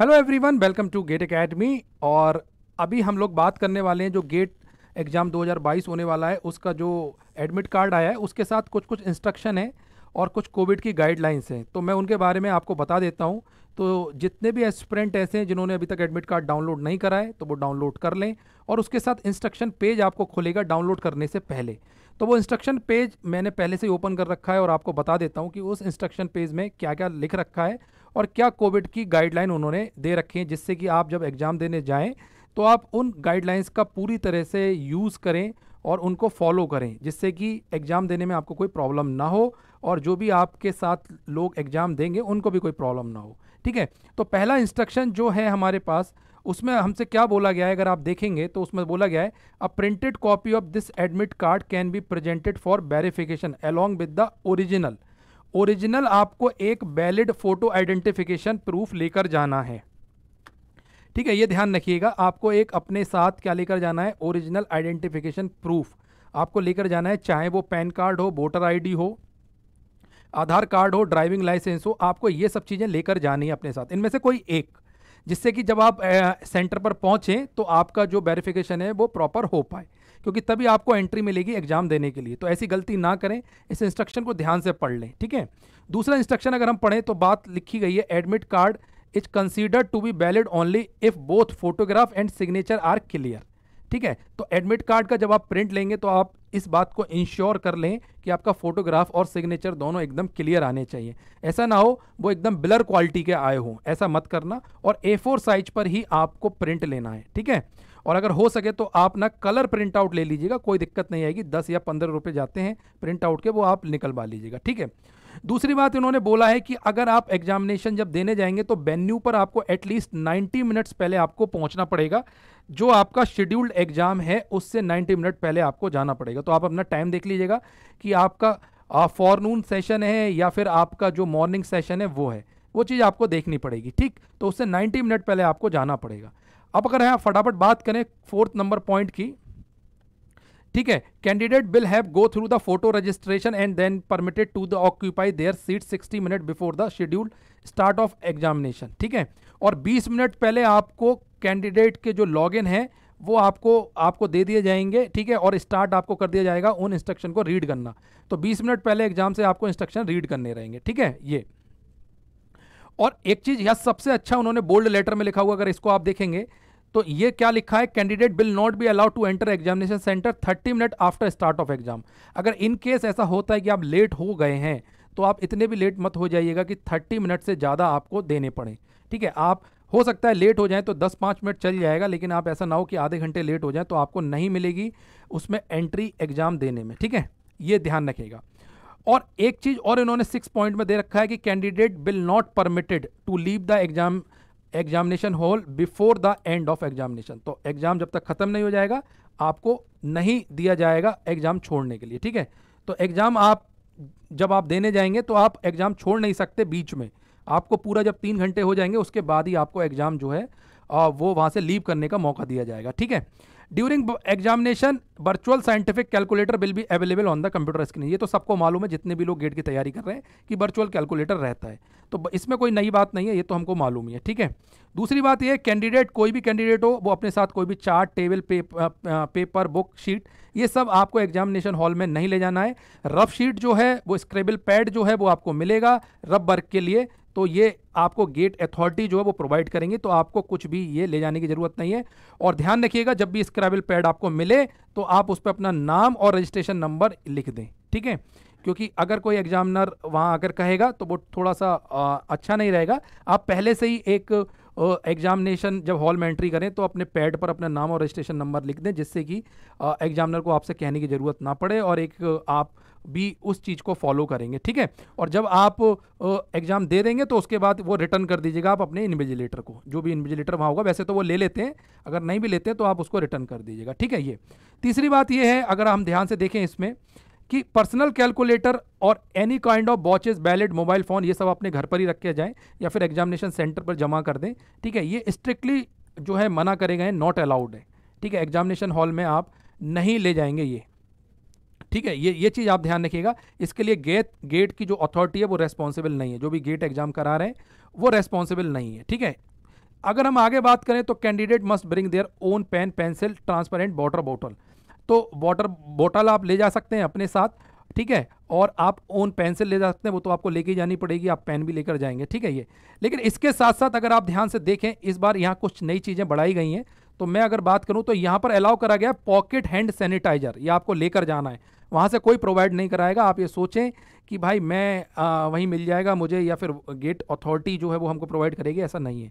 hello everyone welcome to GATE academy और अभी हम लोग बात करने वाले हैं जो गेट एग्ज़ाम 2022 होने वाला है उसका जो एडमिट कार्ड आया है उसके साथ कुछ कुछ इंस्ट्रक्शन है और कुछ कोविड की गाइडलाइंस हैं तो मैं उनके बारे में आपको बता देता हूँ तो जितने भी एस्परेंट ऐसे हैं जिन्होंने अभी तक एडमिट कार्ड डाउनलोड नहीं करा है तो वो डाउनलोड कर लें और उसके साथ इंस्ट्रक्शन पेज आपको खुलेगा डाउनलोड करने से पहले तो वो इंस्ट्रक्शन पेज मैंने पहले से ओपन कर रखा है और आपको बता देता हूँ कि उस इंस्ट्रक्शन पेज में क्या क्या लिख रखा है और क्या कोविड की गाइडलाइन उन्होंने दे रखी है जिससे कि आप जब एग्ज़ाम देने जाएँ तो आप उन गाइडलाइंस का पूरी तरह से यूज़ करें और उनको फॉलो करें जिससे कि एग्ज़ाम देने में आपको कोई प्रॉब्लम ना हो और जो भी आपके साथ लोग एग्ज़ाम देंगे उनको भी कोई प्रॉब्लम ना हो ठीक है तो पहला इंस्ट्रक्शन जो है हमारे पास उसमें हमसे क्या बोला गया है अगर आप देखेंगे तो उसमें बोला गया है a printed copy of this admit card can be presented for verification along with the original original आपको एक वैलिड फ़ोटो आइडेंटिफिकेशन प्रूफ लेकर जाना है ठीक है ये ध्यान रखिएगा आपको एक अपने साथ क्या लेकर जाना है ओरिजिनल आइडेंटिफिकेशन प्रूफ आपको लेकर जाना है चाहे वो पैन कार्ड हो वोटर आईडी हो आधार कार्ड हो ड्राइविंग लाइसेंस हो आपको ये सब चीज़ें लेकर जानी है अपने साथ इनमें से कोई एक जिससे कि जब आप सेंटर पर पहुँचें तो आपका जो वेरिफिकेशन है वो प्रॉपर हो पाए क्योंकि तभी आपको एंट्री मिलेगी एग्जाम देने के लिए तो ऐसी गलती ना करें इस इंस्ट्रक्शन को ध्यान से पढ़ लें ठीक है दूसरा इंस्ट्रक्शन अगर हम पढ़ें तो बात लिखी गई है admit card is considered to be valid only if both photograph and signature are clear ठीक है तो एडमिट कार्ड का जब आप प्रिंट लेंगे तो आप इस बात को इंश्योर कर लें कि आपका फोटोग्राफ और सिग्नेचर दोनों एकदम क्लियर आने चाहिए ऐसा ना हो वो एकदम ब्लर क्वालिटी के आए हों ऐसा मत करना और ए साइज पर ही आपको प्रिंट लेना है ठीक है और अगर हो सके तो आप ना कलर प्रिंट आउट ले लीजिएगा कोई दिक्कत नहीं आएगी दस या पंद्रह रुपये जाते हैं प्रिंट आउट के वो आप निकलवा लीजिएगा ठीक है दूसरी बात इन्होंने बोला है कि अगर आप एग्जामिनेशन जब देने जाएंगे तो वेन्यू पर आपको एटलीस्ट 90 मिनट्स पहले आपको पहुंचना पड़ेगा जो आपका शेड्यूल्ड एग्जाम है उससे 90 मिनट पहले आपको जाना पड़ेगा तो आप अपना टाइम देख लीजिएगा कि आपका फॉरनून सेशन है या फिर आपका जो मॉर्निंग सेशन है वो है वो चीज़ आपको देखनी पड़ेगी ठीक तो उससे 90 मिनट पहले आपको जाना पड़ेगा अब अगर आप फटाफट बात करें फोर्थ नंबर पॉइंट की ठीक है candidate will have go through the photo registration and then permitted to the occupy their seat 60 minute before the schedule start of examination ठीक है और 20 मिनट पहले आपको कैंडिडेट के जो लॉगिन है वो आपको आपको दे दिए जाएंगे ठीक है और स्टार्ट आपको कर दिया जाएगा उन इंस्ट्रक्शन को रीड करना तो 20 मिनट पहले एग्जाम से आपको इंस्ट्रक्शन रीड करने रहेंगे ठीक है ये और एक चीज़ यह सबसे अच्छा उन्होंने बोल्ड लेटर में लिखा हुआ अगर इसको आप देखेंगे तो ये क्या लिखा है candidate will not be allowed to enter examination centre 30 minute after start of exam अगर इन केस ऐसा होता है कि आप लेट हो गए हैं तो आप इतने भी लेट मत हो जाइएगा कि थर्टी मिनट से ज़्यादा आपको देने पड़े ठीक है आप हो सकता है लेट हो जाए तो दस पाँच मिनट चल जाएगा लेकिन आप ऐसा ना हो कि आधे घंटे लेट हो जाए तो आपको नहीं मिलेगी उसमें एंट्री एग्ज़ाम देने में ठीक है ये ध्यान रखेगा और एक चीज़ और इन्होंने सिक्स पॉइंट में दे रखा है कि candidate will not permitted to leave the exam examination hall before the end of examination तो एग्ज़ाम जब तक ख़त्म नहीं हो जाएगा आपको नहीं दिया जाएगा एग्ज़ाम छोड़ने के लिए ठीक है तो एग्ज़ाम आप जब आप देने जाएंगे तो आप एग्ज़ाम छोड़ नहीं सकते बीच में आपको पूरा जब तीन घंटे हो जाएंगे उसके बाद ही आपको एग्ज़ाम जो है वो वहाँ से लीव करने का मौका दिया जाएगा ठीक है during examination virtual scientific calculator will be available on the computer screen ये तो सबको मालूम है जितने भी लोग गेट की तैयारी कर रहे हैं कि वर्चुअल कैलकुलेटर रहता है तो इसमें कोई नई बात नहीं है ये तो हमको मालूम ही है ठीक है दूसरी बात ये कैंडिडेट कोई भी कैंडिडेट हो वो अपने साथ कोई भी chart table paper book sheet ये सब आपको एग्जामिनेशन हॉल में नहीं ले जाना है रफ शीट जो है वो स्क्रेबल पैड जो है वो आपको मिलेगा रफ वर्क के लिए तो ये आपको गेट अथॉरिटी जो है वो प्रोवाइड करेंगी तो आपको कुछ भी ये ले जाने की ज़रूरत नहीं है और ध्यान रखिएगा जब भी स्क्रैबल पैड आपको मिले तो आप उस पर अपना नाम और रजिस्ट्रेशन नंबर लिख दें ठीक है क्योंकि अगर कोई एग्जामिनर वहाँ आकर कहेगा तो वो थोड़ा सा आ, अच्छा नहीं रहेगा आप पहले से ही एक एग्जामिनेशन जब हॉल में एंट्री करें तो अपने पैड पर अपना नाम और रजिस्ट्रेशन नंबर लिख दें जिससे कि एग्जामिनर को आपसे कहने की ज़रूरत ना पड़े और एक आप भी उस चीज़ को फॉलो करेंगे ठीक है और जब आप एग्ज़ाम दे देंगे तो उसके बाद वो रिटर्न कर दीजिएगा आप अपने इन्विजिलेटर को जो भी इन्विजिलेटर वहाँ होगा वैसे तो वो ले लेते हैं अगर नहीं भी लेते हैं तो आप उसको रिटर्न कर दीजिएगा ठीक है ये तीसरी बात ये है अगर हम ध्यान से देखें इसमें कि पर्सनल कैलकुलेटर और any kind of watches wallet mobile phone ये सब अपने घर पर ही रख के जाएँ या फिर एग्जामिनेशन सेंटर पर जमा कर दें ठीक है ये स्ट्रिक्टली जो है मना करे गए नॉट अलाउड है ठीक है एग्जामिनेशन हॉल में आप नहीं ले जाएंगे ये ठीक है ये ये चीज़ आप ध्यान रखिएगा इसके लिए गेट गेट की जो अथॉरिटी है वो रेस्पॉन्सिबल नहीं है जो भी गेट एग्जाम करा रहे हैं वो रेस्पॉन्सिबल नहीं है ठीक है अगर हम आगे बात करें तो candidate must bring their own pen pencil transparent water bottle तो वाटर बॉटल आप ले जा सकते हैं अपने साथ ठीक है और आप ओन पेंसिल ले जा सकते हैं वो तो आपको लेके जानी पड़ेगी आप पेन भी लेकर जाएंगे ठीक है ये लेकिन इसके साथ साथ अगर आप ध्यान से देखें इस बार यहाँ कुछ नई चीज़ें बढ़ाई गई हैं तो मैं अगर बात करूँ तो यहाँ पर अलाउ करा गया पॉकेट हैंड सैनिटाइजर ये आपको लेकर जाना है वहाँ से कोई प्रोवाइड नहीं कराएगा आप ये सोचें कि भाई मैं वहीं मिल जाएगा मुझे या फिर गेट अथॉरिटी जो है वो हमको प्रोवाइड करेगी ऐसा नहीं है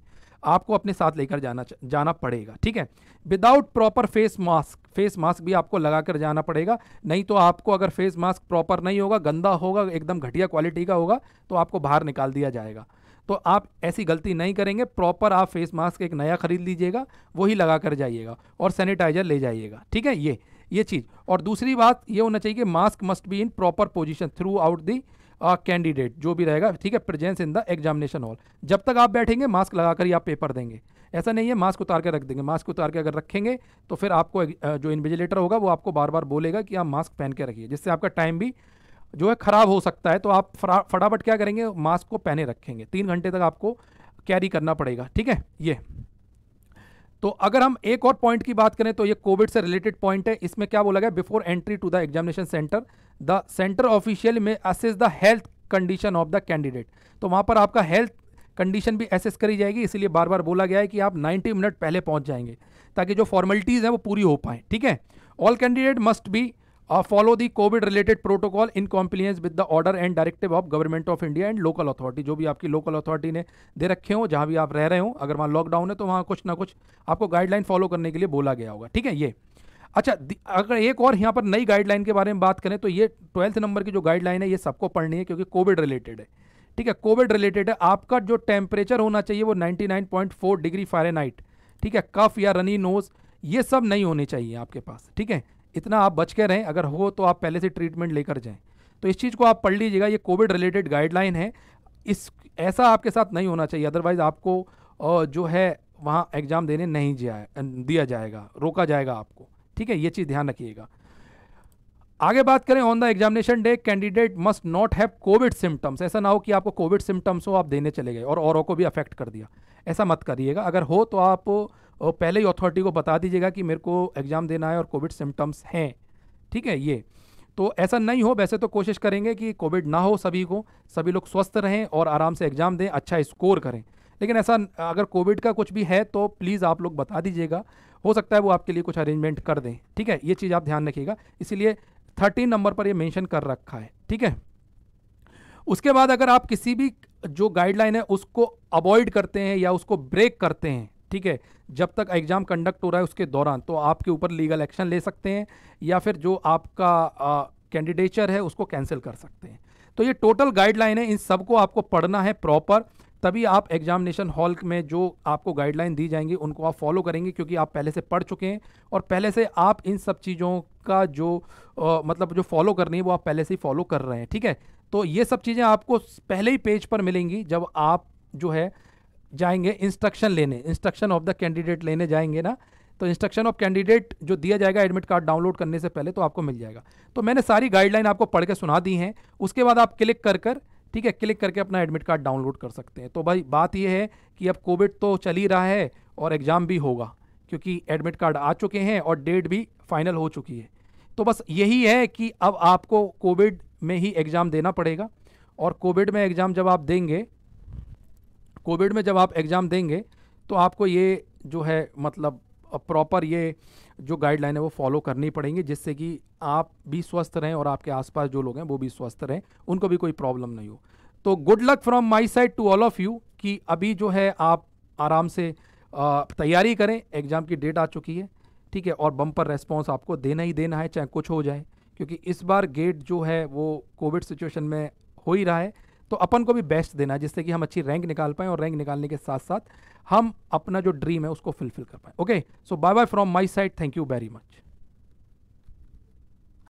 आपको अपने साथ लेकर जाना जाना पड़ेगा ठीक है without proper face mask face mask भी आपको लगा कर जाना पड़ेगा नहीं तो आपको अगर फेस मास्क प्रॉपर नहीं होगा गंदा होगा एकदम घटिया क्वालिटी का होगा तो आपको बाहर निकाल दिया जाएगा तो आप ऐसी गलती नहीं करेंगे प्रॉपर आप फेस मास्क एक नया ख़रीद लीजिएगा वही लगा कर जाइएगा और सैनिटाइज़र ले जाइएगा ठीक है ये ये चीज़ और दूसरी बात ये होना चाहिए कि mask must be in proper position throughout the candidate जो भी रहेगा ठीक है presence in the examination hall जब तक आप बैठेंगे मास्क लगा कर ही आप पेपर देंगे ऐसा नहीं है मास्क उतार के रख देंगे मास्क उतार के अगर रखेंगे तो फिर आपको जो इन्विजिलेटर होगा वो आपको बार बार बोलेगा कि आप मास्क पहन के रखिए जिससे आपका टाइम भी जो है ख़राब हो सकता है तो आप फटाफट क्या करेंगे मास्क को पहने रखेंगे तीन घंटे तक आपको कैरी करना पड़ेगा ठीक है ये तो अगर हम एक और पॉइंट की बात करें तो ये कोविड से रिलेटेड पॉइंट है इसमें क्या बोला गया before entry to the examination centre the centre official may assess the health condition of the candidate तो वहाँ पर आपका हेल्थ कंडीशन भी एसेस करी जाएगी इसीलिए बार बार बोला गया है कि आप 90 मिनट पहले पहुँच जाएंगे ताकि जो फॉर्मेलिटीज़ हैं वो पूरी हो पाएँ ठीक है all candidate must be follow the COVID related protocol in compliance with the order and directive of government of India and local authority जो भी आपकी लोकल अथॉरिटी ने दे रखे हो जहाँ भी आप रह रहे हो अगर वहाँ लॉकडाउन है तो वहाँ कुछ ना कुछ आपको गाइडलाइन फॉलो करने के लिए बोला गया होगा ठीक है ये अच्छा अगर एक और यहाँ पर नई गाइडलाइन के बारे में बात करें तो ये ट्वेल्थ नंबर की जो गाइडलाइन है ये सबको पढ़नी है क्योंकि कोविड रिलेटेड है ठीक है कोविड रिलेटेड है आपका जो टेम्परेचर होना चाहिए वो 99.4 डिग्री फारेनहाइट ठीक है कफ या रनी नोज ये सब नहीं होने चाहिए आपके पास ठीक है इतना आप बच के रहें अगर हो तो आप पहले से ट्रीटमेंट लेकर जाएं तो इस चीज़ को आप पढ़ लीजिएगा ये कोविड रिलेटेड गाइडलाइन है इस ऐसा आपके साथ नहीं होना चाहिए अदरवाइज़ आपको जो है वहाँ एग्ज़ाम देने नहीं जाए दिया जाएगा रोका जाएगा आपको ठीक है ये चीज़ ध्यान रखिएगा आगे बात करें on the examination day candidate must not have COVID symptoms ऐसा ना हो कि आपको कोविड सिम्टम्स हो आप देने चले गए और औरों को भी अफेक्ट कर दिया ऐसा मत करिएगा अगर हो तो आप और पहले ही अथॉरिटी को बता दीजिएगा कि मेरे को एग्ज़ाम देना है और कोविड सिम्टम्स हैं ठीक है ये तो ऐसा नहीं हो वैसे तो कोशिश करेंगे कि कोविड ना हो सभी को सभी लोग स्वस्थ रहें और आराम से एग्ज़ाम दें अच्छा स्कोर करें लेकिन ऐसा अगर कोविड का कुछ भी है तो प्लीज़ आप लोग बता दीजिएगा हो सकता है वो आपके लिए कुछ अरेंजमेंट कर दें ठीक है ये चीज़ आप ध्यान रखिएगा इसीलिए थर्टीन नंबर पर ये मेंशन कर रखा है ठीक है उसके बाद अगर आप किसी भी जो गाइडलाइन है उसको अवॉइड करते हैं या उसको ब्रेक करते हैं ठीक है जब तक एग्ज़ाम कंडक्ट हो रहा है उसके दौरान तो आपके ऊपर लीगल एक्शन ले सकते हैं या फिर जो आपका कैंडिडेचर है उसको कैंसिल कर सकते हैं तो ये टोटल गाइडलाइन है इन सबको आपको पढ़ना है प्रॉपर तभी आप एग्जामिनेशन हॉल में जो आपको गाइडलाइन दी जाएंगी उनको आप फॉलो करेंगे क्योंकि आप पहले से पढ़ चुके हैं और पहले से आप इन सब चीज़ों का जो आ, मतलब जो फॉलो करनी है वो आप पहले से ही फॉलो कर रहे हैं ठीक है तो ये सब चीज़ें आपको पहले ही पेज पर मिलेंगी जब आप जो है जाएंगे इंस्ट्रक्शन लेने इंस्ट्रक्शन ऑफ द कैंडिडेट लेने जाएंगे ना तो इंस्ट्रक्शन ऑफ कैंडिडेट जो दिया जाएगा एडमिट कार्ड डाउनलोड करने से पहले तो आपको मिल जाएगा तो मैंने सारी गाइडलाइन आपको पढ़ के सुना दी हैं उसके बाद आप क्लिक कर कर ठीक है क्लिक करके अपना एडमिट कार्ड डाउनलोड कर सकते हैं तो भाई बात यह है कि अब कोविड तो चल ही रहा है और एग्ज़ाम भी होगा क्योंकि एडमिट कार्ड आ चुके हैं और डेट भी फाइनल हो चुकी है तो बस यही है कि अब आपको कोविड में ही एग्ज़ाम देना पड़ेगा और कोविड में एग्ज़ाम जब आप देंगे कोविड में जब आप एग्ज़ाम देंगे तो आपको ये जो है मतलब प्रॉपर ये जो गाइडलाइन है वो फॉलो करनी पड़ेंगी जिससे कि आप भी स्वस्थ रहें और आपके आसपास जो लोग हैं वो भी स्वस्थ रहें उनको भी कोई प्रॉब्लम नहीं हो तो good luck from my side to all of you कि अभी जो है आप आराम से तैयारी करें एग्ज़ाम की डेट आ चुकी है ठीक है और बम्पर रेस्पॉन्स आपको देना ही देना है चाहे कुछ हो जाए क्योंकि इस बार गेट जो है वो कोविड सिचुएशन में हो ही रहा है तो अपन को भी बेस्ट देना जिससे कि हम अच्छी रैंक निकाल पाएँ और रैंक निकालने के साथ साथ हम अपना जो ड्रीम है उसको फुलफिल कर पाएँ okay so bye bye from my side thank you very much